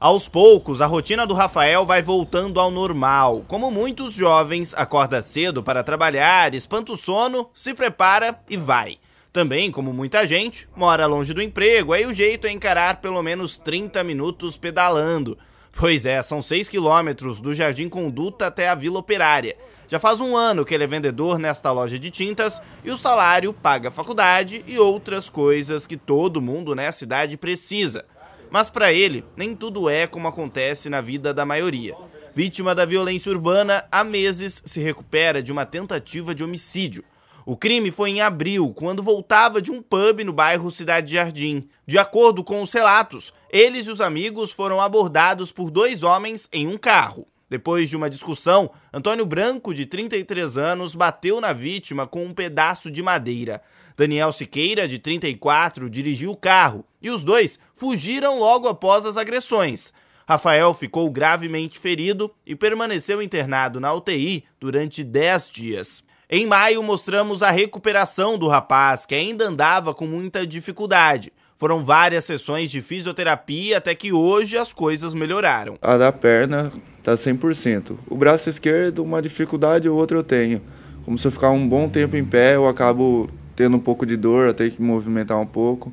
Aos poucos, a rotina do Rafael vai voltando ao normal. Como muitos jovens, acorda cedo para trabalhar, espanta o sono, se prepara e vai. Também, como muita gente, mora longe do emprego, aí é o jeito é encarar pelo menos 30 minutos pedalando. Pois é, são 6 quilômetros do Jardim Conduta até a Vila Operária. Já faz um ano que ele é vendedor nesta loja de tintas e o salário paga a faculdade e outras coisas que todo mundo nessa né, cidade precisa. Mas para ele, nem tudo é como acontece na vida da maioria. Vítima da violência urbana, há meses se recupera de uma tentativa de homicídio. O crime foi em abril, quando voltava de um pub no bairro Cidade Jardim. De acordo com os relatos, eles e os amigos foram abordados por dois homens em um carro. Depois de uma discussão, Antônio Branco, de 33 anos, bateu na vítima com um pedaço de madeira. Daniel Siqueira, de 34, dirigiu o carro e os dois fugiram logo após as agressões. Rafael ficou gravemente ferido e permaneceu internado na UTI durante 10 dias. Em maio, mostramos a recuperação do rapaz, que ainda andava com muita dificuldade. Foram várias sessões de fisioterapia até que hoje as coisas melhoraram. A da perna tá 100%. O braço esquerdo, uma dificuldade ou outra eu tenho. Como se eu ficar um bom tempo em pé, eu acabo tendo um pouco de dor, eu tenho que movimentar um pouco.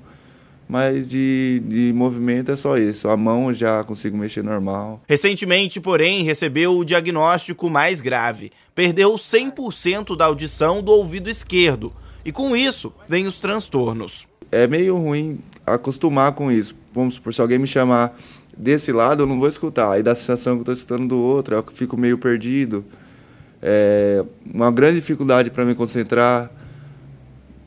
Mas de, de movimento é só isso. A mão já consigo mexer normal. Recentemente, porém, recebeu o diagnóstico mais grave. Perdeu 100% da audição do ouvido esquerdo. E com isso, vem os transtornos é meio ruim acostumar com isso. Vamos se alguém me chamar desse lado, eu não vou escutar. Aí dá a sensação que eu estou escutando do outro, eu fico meio perdido. É uma grande dificuldade para me concentrar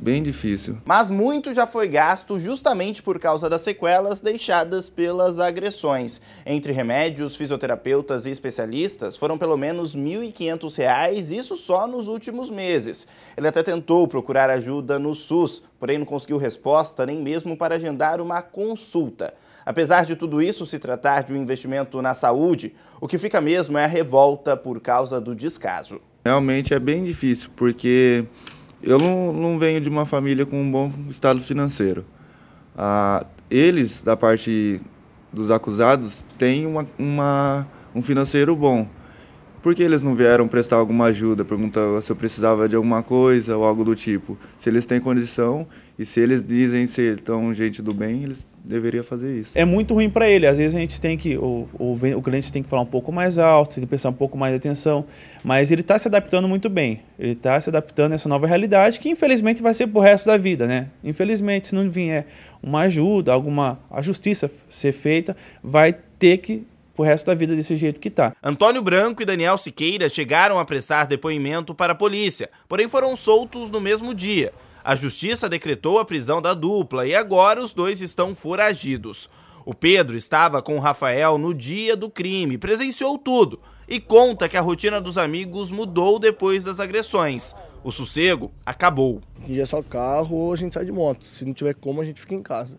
bem difícil. Mas muito já foi gasto justamente por causa das sequelas deixadas pelas agressões. Entre remédios, fisioterapeutas e especialistas, foram pelo menos R$ 1.500, isso só nos últimos meses. Ele até tentou procurar ajuda no SUS, porém não conseguiu resposta nem mesmo para agendar uma consulta. Apesar de tudo isso se tratar de um investimento na saúde, o que fica mesmo é a revolta por causa do descaso. Realmente é bem difícil, porque eu não, não venho de uma família com um bom estado financeiro. Ah, eles, da parte dos acusados, têm uma, uma, um financeiro bom. Por que eles não vieram prestar alguma ajuda? Pergunta se eu precisava de alguma coisa ou algo do tipo. Se eles têm condição e se eles dizem ser tão gente do bem, eles deveria fazer isso. É muito ruim para ele. Às vezes a gente tem que, o, o, o, cliente tem que falar um pouco mais alto, tem que prestar um pouco mais de atenção, mas ele está se adaptando muito bem. Ele está se adaptando a essa nova realidade que infelizmente vai ser pro resto da vida, né? Infelizmente, se não vier uma ajuda, alguma a justiça ser feita, vai ter que o resto da vida desse jeito que tá. Antônio Branco e Daniel Siqueira chegaram a prestar depoimento para a polícia, porém foram soltos no mesmo dia. A justiça decretou a prisão da dupla e agora os dois estão foragidos. O Pedro estava com o Rafael no dia do crime, presenciou tudo e conta que a rotina dos amigos mudou depois das agressões. O sossego acabou. Em dia é só carro ou a gente sai de moto. Se não tiver como, a gente fica em casa.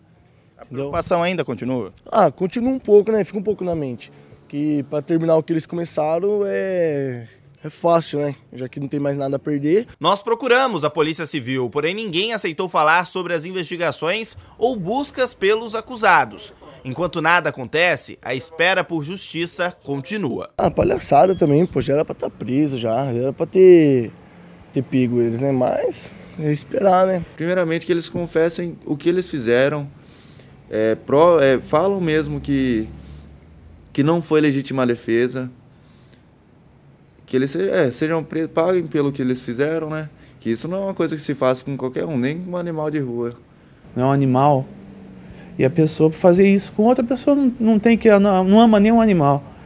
A entendeu? preocupação ainda continua? Ah, continua um pouco, né? Fica um pouco na mente. Que para terminar o que eles começaram é é fácil, né? Já que não tem mais nada a perder. Nós procuramos a Polícia Civil, porém ninguém aceitou falar sobre as investigações ou buscas pelos acusados. Enquanto nada acontece, a espera por justiça continua. Ah, palhaçada também, pô, já era pra estar tá preso já, já era pra ter, ter pego eles, né? Mas é esperar, né? Primeiramente que eles confessem o que eles fizeram, é, pro, é, falam mesmo que, que não foi legítima defesa, que eles é, sejam paguem pelo que eles fizeram, né? Que isso não é uma coisa que se faça com qualquer um, nem com um animal de rua. Não é um animal. E a pessoa, para fazer isso com outra pessoa, não, não tem que. Não, não ama nenhum animal.